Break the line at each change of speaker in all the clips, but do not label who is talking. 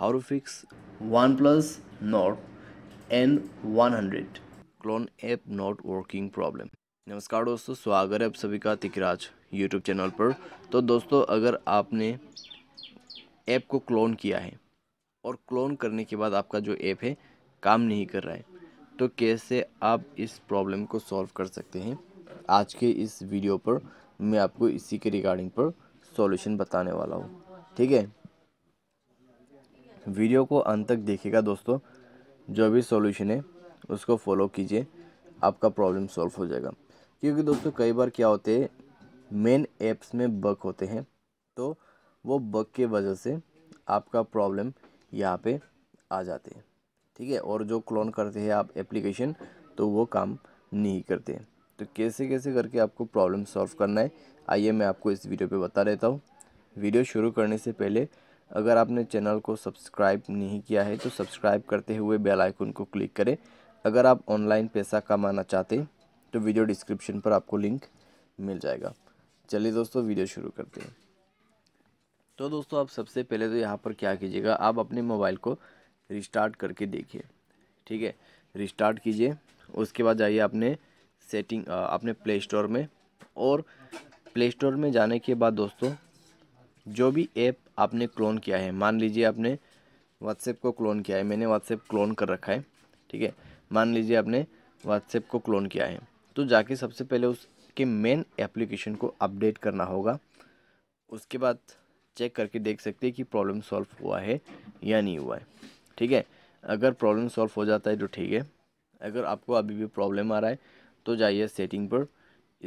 how to fix OnePlus Nord N100 clone app not working problem नमस्कार दोस्तों स्वागत है आप सभी का तिकराज यूट्यूब चैनल पर तो दोस्तों अगर आपने ऐप को क्लोन किया है और क्लोन करने के बाद आपका जो ऐप है काम नहीं कर रहा है तो कैसे आप इस प्रॉब्लम को सॉल्व कर सकते हैं आज के इस वीडियो पर मैं आपको इसी के रिगार्डिंग पर सॉल्यूशन बताने वाला हूँ ठीक है वीडियो को अंत तक देखिएगा दोस्तों जो भी सॉल्यूशन है उसको फॉलो कीजिए आपका प्रॉब्लम सॉल्व हो जाएगा क्योंकि दोस्तों कई बार क्या होते हैं मेन ऐप्स में बग होते हैं तो वो बग के वजह से आपका प्रॉब्लम यहाँ पे आ जाते हैं ठीक है और जो क्लोन करते हैं आप एप्लीकेशन तो वो काम नहीं करते हैं तो कैसे कैसे करके आपको प्रॉब्लम सॉल्व करना है आइए मैं आपको इस वीडियो पे बता देता हूँ वीडियो शुरू करने से पहले अगर आपने चैनल को सब्सक्राइब नहीं किया है तो सब्सक्राइब करते हुए बेल आइकन को क्लिक करें अगर आप ऑनलाइन पैसा कमाना चाहते तो वीडियो डिस्क्रिप्शन पर आपको लिंक मिल जाएगा चलिए दोस्तों वीडियो शुरू करते हैं तो दोस्तों आप सबसे पहले तो यहाँ पर क्या कीजिएगा आप अपने मोबाइल को रिस्टार्ट करके देखिए ठीक है रिस्टार्ट कीजिए उसके बाद जाइए अपने सेटिंग अपने प्ले स्टोर में और प्ले स्टोर में जाने के बाद दोस्तों जो भी ऐप आपने क्लोन किया है मान लीजिए आपने व्हाट्सएप को क्लोन किया है मैंने व्हाट्सएप क्लोन कर रखा है ठीक है मान लीजिए आपने व्हाट्सएप को क्लोन किया है तो जाके सबसे पहले उसके मेन एप्लीकेशन को अपडेट करना होगा उसके बाद चेक करके देख सकते हैं कि प्रॉब्लम सॉल्व हुआ है या नहीं हुआ है ठीक है अगर प्रॉब्लम सॉल्व हो जाता है तो ठीक है अगर आपको अभी भी प्रॉब्लम आ रहा है तो जाइए सेटिंग पर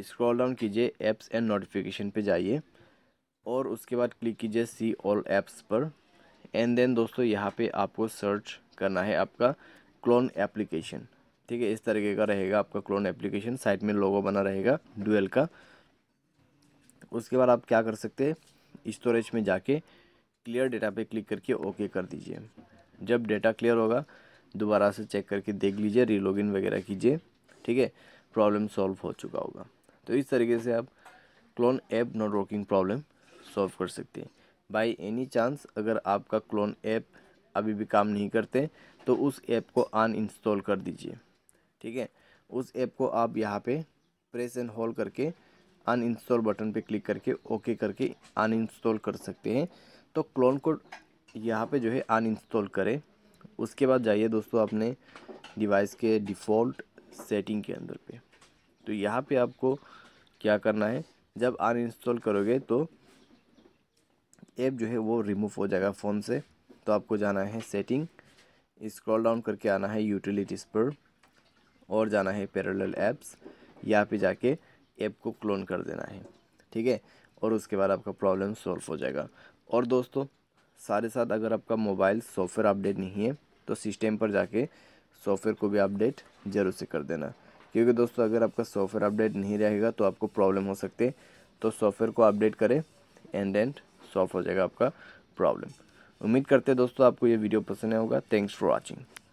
स्क्रॉल डाउन कीजिए ऐप्स एंड नोटिफिकेशन पे जाइए और उसके बाद क्लिक कीजिए सी ऑल ऐप्स पर एंड देन दोस्तों यहाँ पे आपको सर्च करना है आपका क्लोन एप्लीकेशन ठीक है इस तरीके का रहेगा आपका क्लोन एप्लीकेशन साइड में लोगो बना रहेगा डुएल का उसके बाद आप क्या कर सकते हैं स्टोरेज में जाके क्लियर डेटा पे क्लिक करके ओके कर दीजिए जब डेटा क्लियर होगा दोबारा से चेक करके देख लीजिए इन वगैरह कीजिए ठीक है प्रॉब्लम सॉल्व हो चुका होगा तो इस तरीके से आप clone app not working problem solve कर सकते हैं बाय एनी चांस अगर आपका क्लोन ऐप अभी भी काम नहीं करते तो उस ऐप को अन इंस्टॉल कर दीजिए ठीक है उस ऐप को आप यहाँ पे प्रेस एंड होल्ड करके अन इंस्टॉल बटन पे क्लिक करके ओके करके अन इंस्टॉल कर सकते हैं तो क्लोन कोड यहाँ पे जो है अन इंस्टॉल करें उसके बाद जाइए दोस्तों अपने डिवाइस के डिफ़ॉल्ट सेटिंग के अंदर पे तो यहाँ पे आपको क्या करना है जब अन इंस्टॉल करोगे तो ऐप जो है वो रिमूव हो जाएगा फ़ोन से तो आपको जाना है सेटिंग स्क्रॉल डाउन करके आना है यूटिलिटीज़ पर और जाना है पैरेलल ऐप्स यहाँ पे जाके ऐप को क्लोन कर देना है ठीक है और उसके बाद आपका प्रॉब्लम सॉल्व हो जाएगा और दोस्तों सारे साथ अगर आपका मोबाइल सॉफ्टवेयर अपडेट नहीं है तो सिस्टम पर जाके सॉफ्टवेयर को भी अपडेट ज़रूर से कर देना क्योंकि दोस्तों अगर आपका सॉफ्टवेयर अपडेट नहीं रहेगा तो आपको प्रॉब्लम हो सकते तो सॉफ्टवेयर को अपडेट करें एंड एंड सॉल्व हो जाएगा आपका प्रॉब्लम उम्मीद करते हैं दोस्तों आपको ये वीडियो पसंद आएगा होगा थैंक्स फॉर वॉचिंग